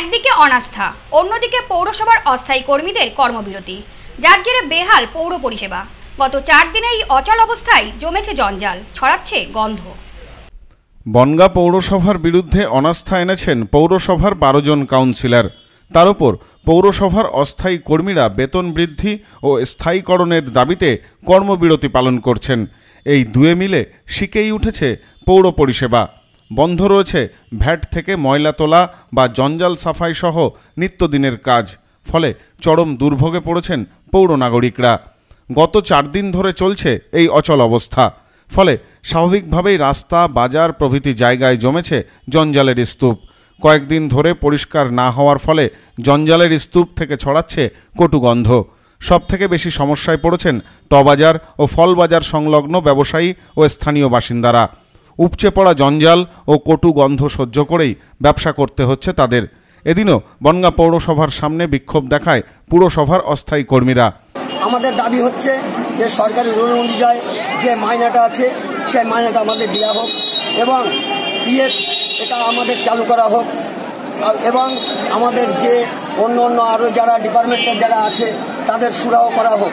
একদিকে অনাস্থা অন্যদিকে পৌরসভার অস্থায়ী কর্মীদের কর্মবিরতি যার জেরে বেহাল পৌর পরিষেবা গত চার দিনে এই অচল অবস্থায় জমেছে জঞ্জাল ছড়াচ্ছে গন্ধ বনগা পৌরসভার বিরুদ্ধে অনাস্থা এনেছেন পৌরসভার বারো জন কাউন্সিলর তার উপর পৌরসভার অস্থায়ী কর্মীরা বেতন বৃদ্ধি ও স্থায়ীকরণের দাবিতে কর্মবিরতি পালন করছেন এই দুয়ে মিলে শিকেই উঠেছে পৌর পরিষেবা বন্ধ রয়েছে ভ্যাট থেকে ময়লা তোলা বা জঞ্জাল সাফাই সহ নিত্যদিনের কাজ ফলে চরম দুর্ভোগে পড়েছেন পৌর নাগরিকরা গত চার দিন ধরে চলছে এই অচল অবস্থা ফলে স্বাভাবিকভাবেই রাস্তা বাজার প্রভৃতি জায়গায় জমেছে জঞ্জালের স্তূপ কয়েকদিন ধরে পরিষ্কার না হওয়ার ফলে জঞ্জালের স্তূপ থেকে ছড়াচ্ছে কটুগন্ধ থেকে বেশি সমস্যায় পড়েছেন টবাজার ও ফল বাজার সংলগ্ন ব্যবসায়ী ও স্থানীয় বাসিন্দারা উপচে পড়া জঞ্জাল ও কটু গন্ধ সহ্য করেই ব্যবসা করতে হচ্ছে তাদের এদিনও বনগা পৌরসভার সামনে বিক্ষোভ দেখায় পুরসভার অস্থায়ী কর্মীরা আমাদের দাবি হচ্ছে যে সরকারি রুল অনুযায়ী যে মাইনাটা আছে সেই মাইনাটা আমাদের দেওয়া হোক এবং পিএফ ইয়ে এটা আমাদের চালু করা হোক এবং আমাদের যে অন্য অন্য আরও যারা ডিপার্টমেন্টের যারা আছে তাদের সুরাও করা হোক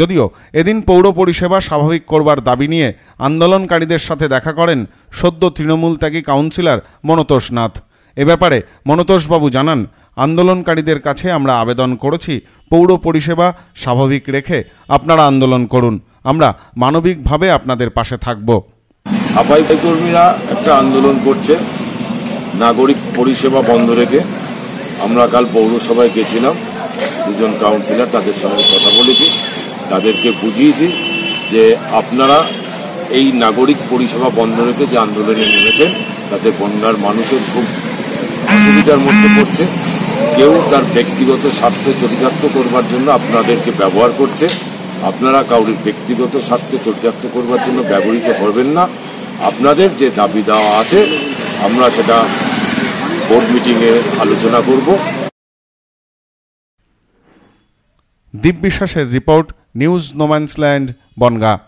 যদিও এদিন পৌর পরিষেবা স্বাভাবিক করবার দাবি নিয়ে আন্দোলনকারীদের সাথে দেখা করেন সদ্য তৃণমূল ত্যাগী কাউন্সিলর মনতোষ নাথ এ ব্যাপারে মনতোষবাবু জানান আন্দোলনকারীদের কাছে আমরা আবেদন করেছি পৌর পরিষেবা স্বাভাবিক রেখে আপনারা আন্দোলন করুন আমরা মানবিকভাবে আপনাদের পাশে থাকব সাফাই কর্মীরা একটা আন্দোলন করছে নাগরিক পরিষেবা বন্ধ রেখে আমরা কাল পৌরসভায় গেছিলাম দুজন কাউন্সিলর তাদের সঙ্গে কথা বলেছি তাদেরকে বুঝিয়েছি যে আপনারা এই নাগরিক পরিষেবা বন্ধ রেখে যে আন্দোলনে নেমেছেন তাতে বন্যার মানুষের খুব অসুবিধার মধ্যে পড়ছে কেউ তার ব্যক্তিগত স্বার্থ চরিতার্থ করবার জন্য আপনাদেরকে ব্যবহার করছে আপনারা কাউরির ব্যক্তিগত স্বার্থে চরিতার্থ করবার জন্য ব্যবহৃত করবেন না আপনাদের যে দাবি দেওয়া আছে আমরা সেটা বোর্ড মিটিংয়ে আলোচনা করব দীপ বিশ্বাসের রিপোর্ট न्यूज नोमैंसलैंड बनगा